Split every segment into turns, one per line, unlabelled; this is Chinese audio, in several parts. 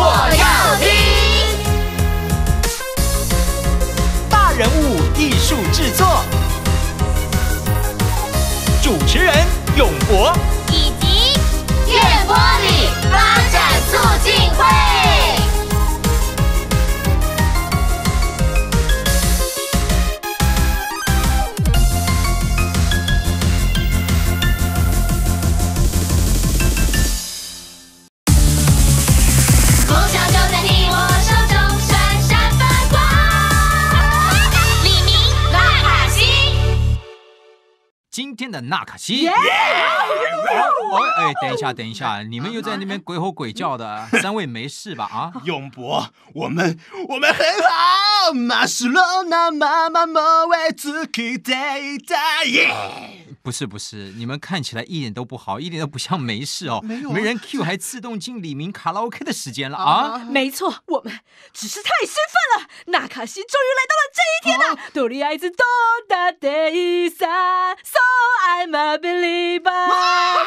我要听
大人物艺术制作，主持人永博
以及电波里发展促进会。的纳卡西，哎，等一下，等一下，你们又在那边鬼吼鬼叫的，三位没事吧？啊，永博，我们
我们很好。
不是不是，你们看起来一点都不好，一点都不像没事哦。没有，没人 Q 还自动进李明卡拉 OK 的时间了啊？
没错，我们只是太兴奋了。纳卡西终于来到了这一天了。多利埃兹多达德伊萨，So I'm a believer。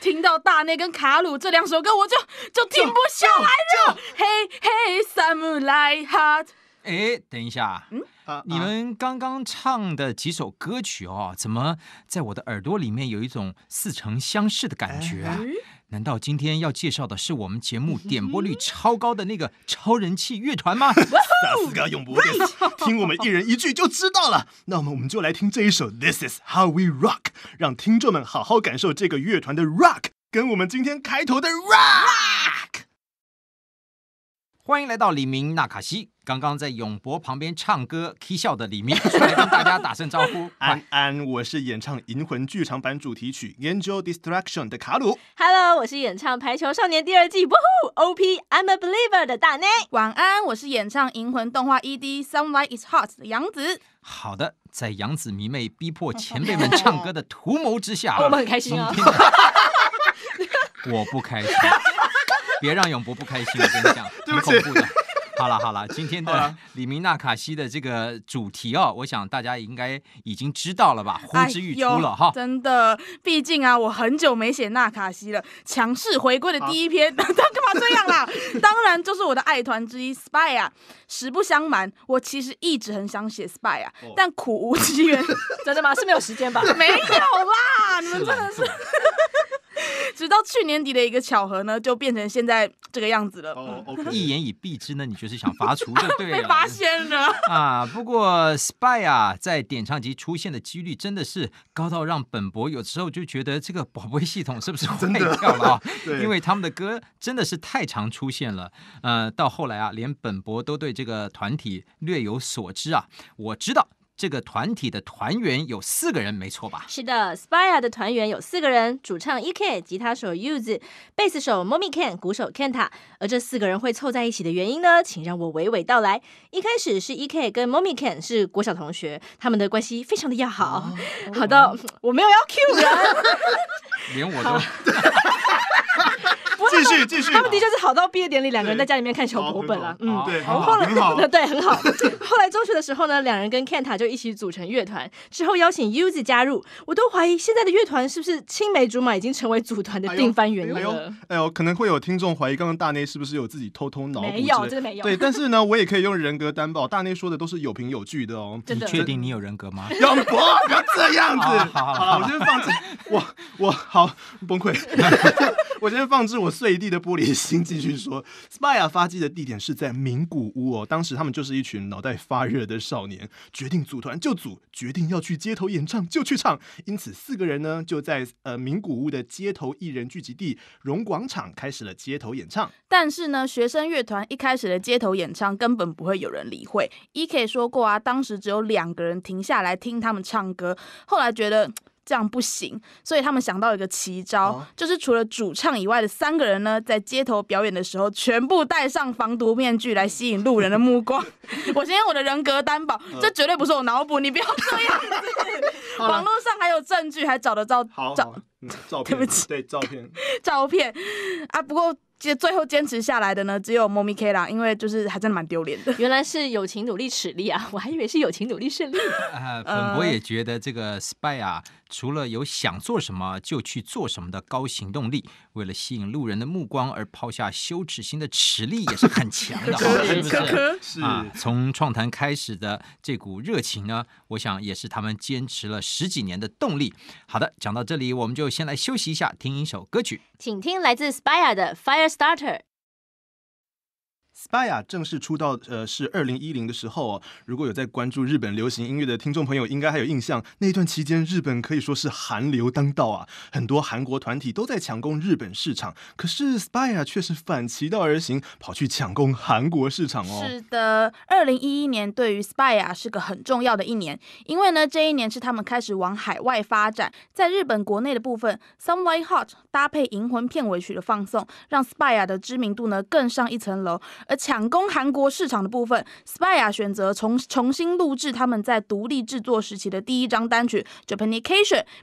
听到大内跟卡鲁这两首歌，我就就停不下来了。Hey hey，summer light heart。
哎，等一下，嗯，你们刚刚唱的几首歌曲哦，怎么在我的耳朵里面有一种似曾相识的感觉啊？难道今天要介绍的是我们节目点播率超高的那个超人
气乐团吗？三个永不听我们一人一句就知道了。那么我们就来听这一首《This Is How We Rock》，让听众们好好感受这个乐团的 Rock，跟我们今天开头的 Rock。欢迎来到李明纳卡西。刚刚在永博旁边唱歌、k 笑的李明出来跟大家打声招呼，安安，我是演唱《银魂》剧场版主题曲 Angel Destruction 的卡鲁。
Hello，我是演唱《排球少年》第二季 w o o p I'm a Believer 的大内。晚安，我是演唱《银魂》动画 ED Somewhere Is Hot 的杨子。
好的，在杨子迷妹逼迫前辈们唱歌的图谋之下，我们很开心啊。我不开心，别让永博不开心。真相很恐怖的。好了好了，今天的李明纳卡西的这个主题哦，我想大家应该已经知道了吧，呼之欲出了哈。
真的，毕竟啊，我很久没写纳卡西了，强势回归的第一篇，他干嘛这样啊？当然就是我的爱团之一 spy 啊。实不相瞒，我其实一直很想写 spy 啊，但苦无机缘。真的吗？是没有时间吧？没有啦，你们真的是。去年底的一个巧合呢，就变成现在这个样子了。哦、一
言以蔽之呢，你就是想拔除，对，被发现了啊。不过，spy 啊，在点唱机出现的几率真的是高到让本博有时候就觉得这个保贝系统是不是坏掉了啊？因为他们的歌真的是太常出现了。呃，到后来啊，连本博都对这个团体略有所知啊。我知道。这个团体的团员有四个人，没错吧？
是的，Spire 的团员有四个人：主唱 E.K、吉他手 Uzi、贝斯手 Momi Kan、鼓手 Kenta。而这四个人会凑在一起的原因呢？请让我娓娓道来。一开始是 E.K 跟 Momi Kan 是国小同学，他们的关系非常的要好，好到我没有要 Q 的。人，
连我都。
继续继续，他们的确是好到毕业典礼，两个人在家里面看小博本了。嗯，
对，很好，很好。对，
很好。后来中学的时候呢，两人跟 Kenta 就一起组成乐团，之后邀请 Uzi 加入。我都怀疑现在的乐团是不是青梅竹马已经成为组团的定番原因了。
哎呦，可能会有听众怀疑刚刚大内是不是有自己偷偷脑补？没有，真的没有。对，但是呢，我也可以用人格担保，大内说的都是有凭有据的哦。你确定你有人格吗？要不不要这样子？好了，我先放置。我我好崩溃。我先放置我。碎地的玻璃心继续说 s p i y e 发迹的地点是在名古屋哦。当时他们就是一群脑袋发热的少年，决定组团就组，决定要去街头演唱就去唱。因此四个人呢就在呃名古屋的街头艺人聚集地荣广场开始了街头演唱。
但是呢，学生乐团一开始的街头演唱根本不会有人理会。e k 说过啊，当时只有两个人停下来听他们唱歌。后来觉得。这样不行，所以他们想到一个奇招，就是除了主唱以外的三个人呢，在街头表演的时候，全部戴上防毒面具来吸引路人的目光。我先用我的人格担保，这绝对不是我脑补，你不要这样子。网络上还有证据，还找得到照
照片。对不起，对照片
照片啊。不过这最后坚持下来的呢，只有 m o m i K 啦，因为就是还
真的蛮丢脸的。原来是友情努力吃力啊，我还以为是友情努力胜利。
啊，粉博
也觉得这个 Spy 啊。除了有想做什么就去做什么的高行动力，为了吸引路人的目光而抛下羞耻心的实力也是很强的，是不是？是啊，从创坛开始的这股热情呢，我想也是他们坚持了十几年的动力。好的，讲到这里，我们就先来休息一下，听一首歌曲，
请听来自 Spire 的《Firestarter》。
Spaya 正式出道，呃，是二零一零的时候。哦。如果有在关注日本流行音乐的听众朋友，应该还有印象。那段期间，日本可以说是韩流当道啊，很多韩国团体都在抢攻日本市场。可是 Spaya 却是反其道而行，跑去抢攻韩国市场哦。是
的，二零一一年对于 Spaya 是个很重要的一年，因为呢，这一年是他们开始往海外发展。在日本国内的部分，《Somewhere Hot》搭配《银魂》片尾曲的放送，让 Spaya 的知名度呢更上一层楼。而抢攻韩国市场的部分，Spire 选择重重新录制他们在独立制作时期的第
一张单曲《Japanication》，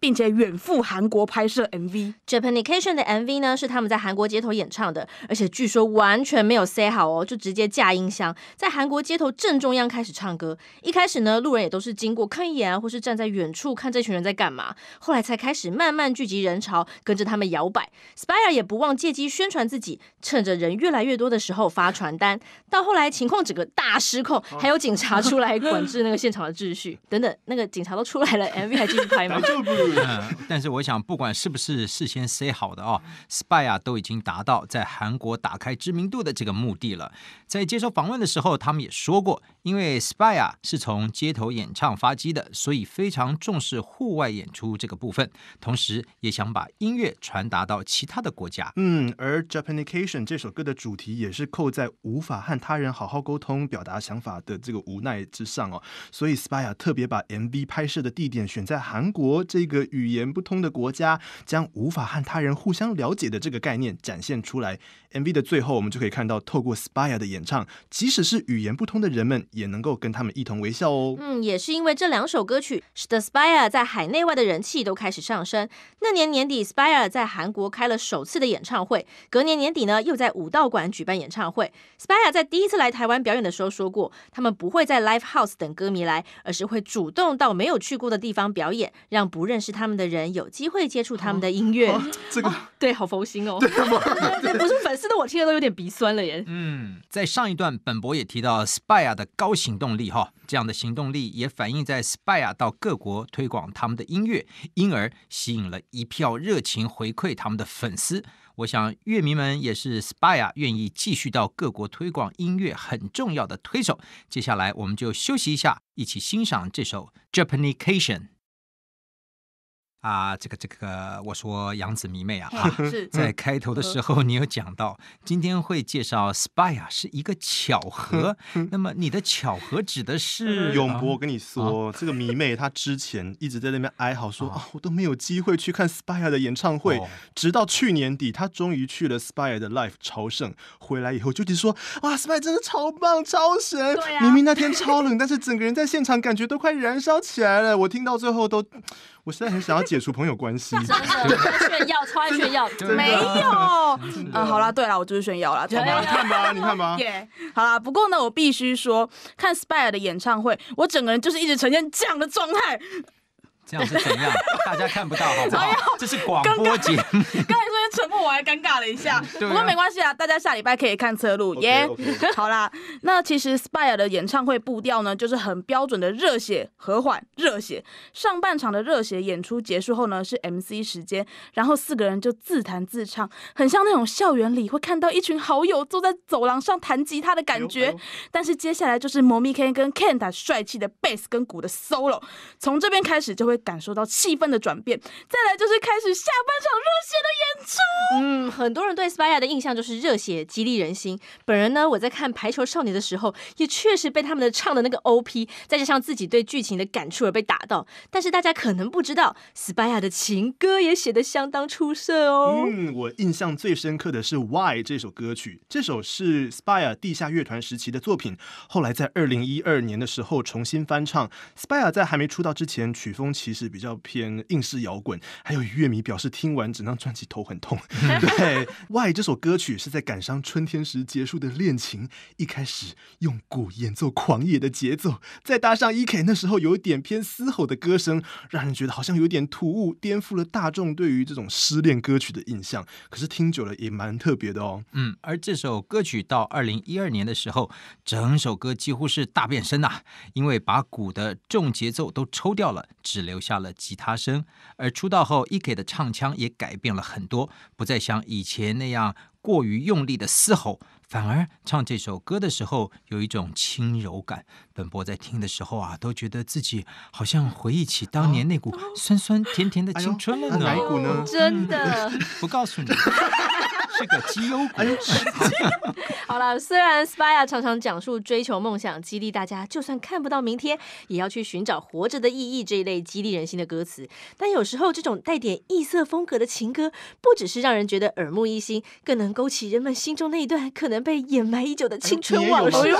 并且远赴韩国拍摄 MV。《Japanication》的 MV 呢，是他们在韩国街头演唱的，而且据说完全没有塞好哦，就直接架音箱在韩国街头正中央开始唱歌。一开始呢，路人也都是经过看一眼啊，或是站在远处看这群人在干嘛，后来才开始慢慢聚集人潮，跟着他们摇摆。Spire 也不忘借机宣传自己，趁着人越来越多的时候发传。单到后来情况整个大失控，还有警察出来管制那个现场的秩序等等，那个警察都出来了，MV 还继续拍吗？
但是我想，不管是不是事先 say 好的哦，SPY 啊都已经达到在韩国打开知名度的这个目的了。在接受访问的时候，他们也说过，因为 SPY 啊是从街头演唱发迹的，所以非常重视户外演出这个部分，同时也想把音乐传达到其
他的国家。嗯，而 j a p a n i c a t i o n 这首歌的主题也是扣在。无法和他人好好沟通、表达想法的这个无奈之上哦，所以 Spire 特别把 MV 拍摄的地点选在韩国这个语言不通的国家，将无法和他人互相了解的这个概念展现出来。MV 的最后，我们就可以看到，透过 Spire 的演唱，即使是语言不通的人们，也能够跟他们一同微笑哦。
嗯，也是因为这两首歌曲，使得 Spire 在海内外的人气都开始上升。那年年底，Spire 在韩国开了首次的演唱会，隔年年底呢，又在武道馆举办演唱会。Spaya 在第一次来台湾表演的时候说过，他们不会在 Live House 等歌迷来，而是会主动到没有去过的地方表演，让不认识他们的人有机会接触他们的音乐。这个对，好佛心哦。对 不是粉丝的，我听了都有点鼻酸了耶。
嗯，在上一段，本博也提到 Spaya 的高行动力哈，这样的行动力也反映在 Spaya 到各国推广他们的音乐，因而吸引了一票热情回馈他们的粉丝。我想，乐迷们也是 s p i r a 愿意继续到各国推广音乐很重要的推手。接下来，我们就休息一下，一起欣赏这首《Japanication》。啊，这个这个，我说杨子迷妹啊，啊，在开头的时候你有讲到，今天会介绍 Spy 啊，是一个巧合。
那么你的巧合指的是？永博，我跟你说，这个迷妹她之前一直在那边哀嚎说啊，我都没有机会去看 Spy 的演唱会，直到去年底，她终于去了 Spy 的 Live 朝圣，回来以后就就说，哇，Spy 真的超棒、超神。明明那天超冷，但是整个人在现场感觉都快燃烧起来了。我听到最后都。我实在很想要解除朋友关系，真的，炫耀超爱炫耀，没有，嗯，好啦，对了，我就是炫耀了，你看吧，你看吧，
耶。好啦，不过呢，我必须说，看 SPY 的演唱会，我整个人就是一直呈现这样的状态，
这样是怎样？大家看不到好不好？这是广播节目。
默，我还尴尬了一下，不过没关系啊，大家下礼拜可以看侧录耶。好啦，那其实 Spire 的演唱会步调呢，就是很标准的热血和缓热血。上半场的热血演出结束后呢，是 MC 时间，然后四个人就自弹自唱，很像那种校园里会看到一群好友坐在走廊上弹吉他的感觉。但是接下来就是 Miki 跟 Kent 帅气的 bass 跟鼓的 solo，从这边
开始就会感受到气氛的转变。再来就是开始下半场热血的演出。嗯，很多人对 Spire 的印象就是热血、激励人心。本人呢，我在看《排球少年》的时候，也确实被他们的唱的那个 O P，再加上自己对剧情的感触而被打到。但是大家可能不知道，Spire 的情歌也写得相当出色哦。
嗯，我印象最深刻的是《Why》这首歌曲，这首是 Spire 地下乐团时期的作品，后来在2012年的时候重新翻唱。Spire 在还没出道之前，曲风其实比较偏硬式摇滚，还有乐迷表示听完整张专辑头很痛。对，Y 这首歌曲是在感伤春天时结束的恋情。一开始用鼓演奏狂野的节奏，再搭上 E.K. 那时候有一点偏嘶吼的歌声，让人觉得好像有点突兀，颠覆了大众对于这种失恋歌曲的印象。可是听久了也蛮特别的哦。
嗯，而这首歌曲到二零一二年的时候，整首歌几乎是大变身呐，因为把鼓的重节奏都抽掉了，只留下了吉他声。而出道后，E.K. 的唱腔也改变了很多。不再像以前那样过于用力的嘶吼，反而唱这首歌的时候有一种轻柔感。本博在听的时候啊，都觉得自己好像回忆起当年那股酸酸甜甜的青春了呢。哪股呢？真的 不告诉你。是个交关事
好了，虽然 s p i y e 常常讲述追求梦想、激励大家，就算看不到明天，也要去寻找活着的意义这一类激励人心的歌词，但有时候这种带点异色风格的情歌，不只是让人觉得耳目一新，更能勾起人们心中那一段可能被掩埋已久的青春往事。不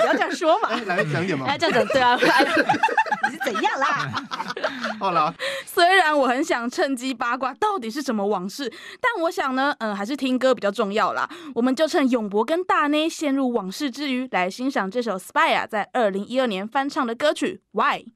要这样说嘛，
来讲点嘛，来讲讲对啊。
是怎样
啦？好了，虽然我很想趁机八卦到底是什么往事，但我想呢，嗯，还是听歌比较重要啦。我们就趁永博跟大内陷入往事之余，来欣赏这首 Spy 啊在二零一二年翻唱的歌曲 Why。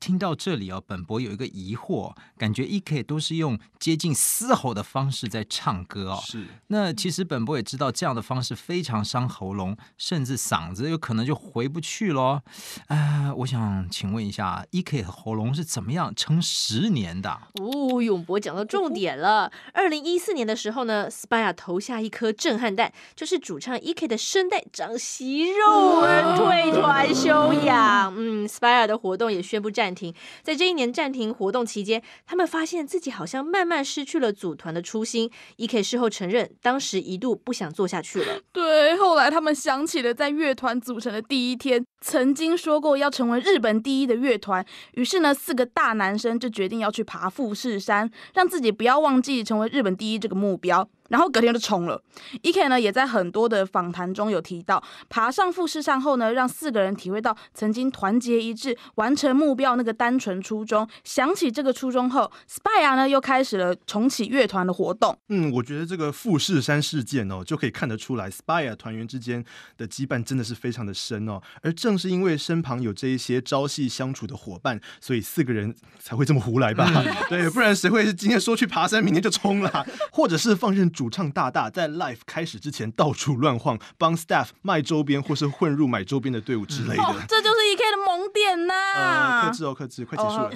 听到这里哦，本博有一个疑惑，感觉 E K 都是用接近嘶吼的方式在唱歌哦。是。那其实本博也知道这样的方式非常伤喉咙，甚至嗓子有可能就回不去了。啊，我想请问一下，E K 的喉咙是怎么样撑十年的？
哦，永博讲到重点了。二零一四年的时候呢 s p y e 投下一颗震撼弹，就是主唱 E K 的声带长息肉，而退团休养。嗯 s p y e 的活动也宣布这暂停，在这一年暂停活动期间，他们发现自己好像慢慢失去了组团的初心。E.K. 事后承认，当时一度不想做下去了。
对，后来他们想起了在乐团组成的第一天。曾经说过要成为日本第一的乐团，于是呢，四个大男生就决定要去爬富士山，让自己不要忘记成为日本第一这个目标。然后隔天就冲了。E.K. 呢，也在很多的访谈中有提到，爬上富士山后呢，让四个人体会到曾经团结一致完成目标那个单纯初衷。想起这个初衷后，SPYR 呢又开始了重
启乐团的活动。嗯，我觉得这个富士山事件哦，就可以看得出来 SPYR 团员之间的羁绊真的是非常的深哦，而正。正是因为身旁有这一些朝夕相处的伙伴，所以四个人才会这么胡来吧？对，不然谁会今天说去爬山，明天就冲了，或者是放任主唱大大在 l i f e 开始之前到处乱晃，帮 staff 卖周边，或是混入买周边的队伍之类的？
这就是。d K 的萌点呐！呃，克制哦，克制，快结束了，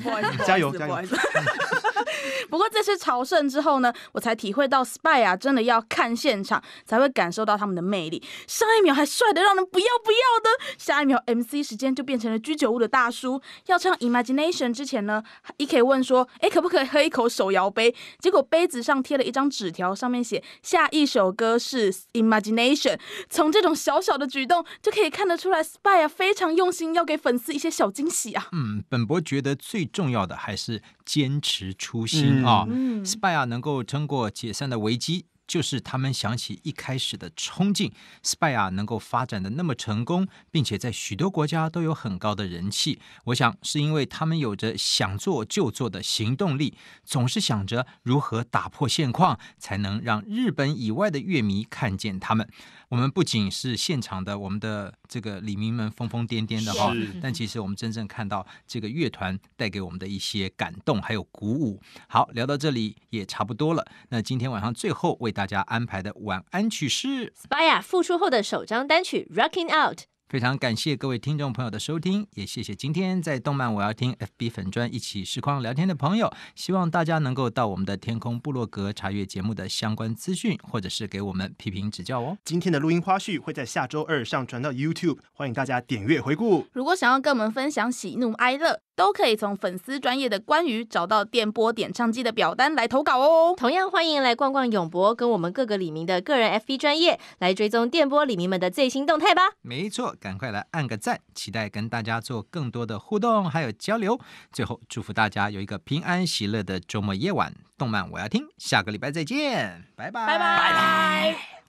加油加油！不 过这次朝圣之后呢，我才体会到 Spy 啊，真的要看现场才会感受到他们的魅力。上一秒还帅的让人不要不要的，下一秒 MC 时间就变成了居酒屋的大叔。要唱 Imagination 之前呢，可 K 问说：“哎，可不可以喝一口手摇杯？”结果杯子上贴了一张纸条，上面写：“下一首歌是 Imagination。”从这种小小的举动就可以看得出来，Spy 啊，非常用心要。给粉丝一些小惊喜啊！
嗯，本博觉得最重要的还是坚持初心啊。嗯、SPY 啊能够撑过解散的危机，就是他们想起一开始的冲劲。SPY 啊能够发展的那么成功，并且在许多国家都有很高的人气，我想是因为他们有着想做就做的行动力，总是想着如何打破现况，才能让日本以外的乐迷看见他们。我们不仅是现场的，我们的这个李明们疯疯癫癫的哈，但其实我们真正看到这个乐团带给我们的一些感动，还有鼓舞。好，聊到这里也差不多了。那今天晚上最后为大家安排的晚安曲是 s
p y a 复出后的首张单曲《Rocking Out》。
非常感谢各位听众朋友的收听，也谢谢今天在动漫我要听 FB 粉砖一起实况聊天的朋友。希望大家能够到我们的天空部
落格查阅节目的相关资讯，或者是给我们批评指教哦。今天的录音花絮会在下周二上传到 YouTube，欢迎大家点阅回顾。
如果想要跟我们分享喜怒哀乐。都可以从粉丝专业的关于找到电波点唱机的表单来投稿哦。
同样欢迎来逛逛永博跟我们各个李明的个人 f b 专业来追踪电波李明们的最新动态吧。
没错，赶快来按个赞，期待跟大家做更多的互动还有交流。最后祝福大家有一个平安喜乐的周末夜晚。动漫我要听，
下个礼拜再见，拜拜拜拜。